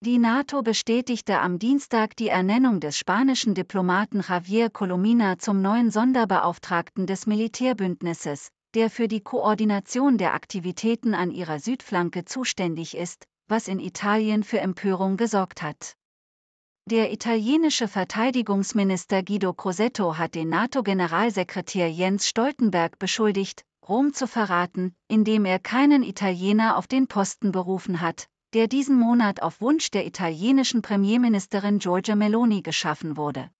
Die NATO bestätigte am Dienstag die Ernennung des spanischen Diplomaten Javier Colomina zum neuen Sonderbeauftragten des Militärbündnisses, der für die Koordination der Aktivitäten an ihrer Südflanke zuständig ist, was in Italien für Empörung gesorgt hat. Der italienische Verteidigungsminister Guido Crosetto hat den NATO-Generalsekretär Jens Stoltenberg beschuldigt, Rom zu verraten, indem er keinen Italiener auf den Posten berufen hat, der diesen Monat auf Wunsch der italienischen Premierministerin Giorgia Meloni geschaffen wurde.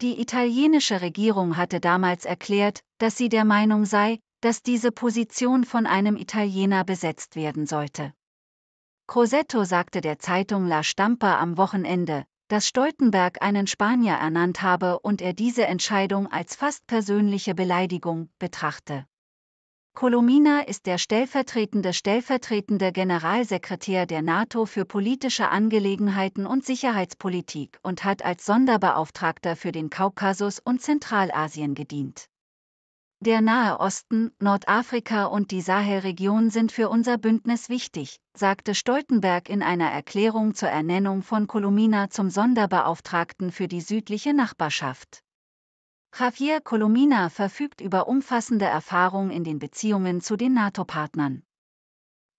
Die italienische Regierung hatte damals erklärt, dass sie der Meinung sei, dass diese Position von einem Italiener besetzt werden sollte. Crosetto sagte der Zeitung La Stampa am Wochenende, dass Stoltenberg einen Spanier ernannt habe und er diese Entscheidung als fast persönliche Beleidigung betrachte. Kolomina ist der stellvertretende stellvertretende Generalsekretär der NATO für politische Angelegenheiten und Sicherheitspolitik und hat als Sonderbeauftragter für den Kaukasus und Zentralasien gedient. Der Nahe Osten, Nordafrika und die Sahelregion sind für unser Bündnis wichtig, sagte Stoltenberg in einer Erklärung zur Ernennung von Kolomina zum Sonderbeauftragten für die südliche Nachbarschaft. Javier Colomina verfügt über umfassende Erfahrung in den Beziehungen zu den NATO-Partnern.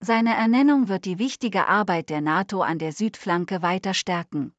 Seine Ernennung wird die wichtige Arbeit der NATO an der Südflanke weiter stärken.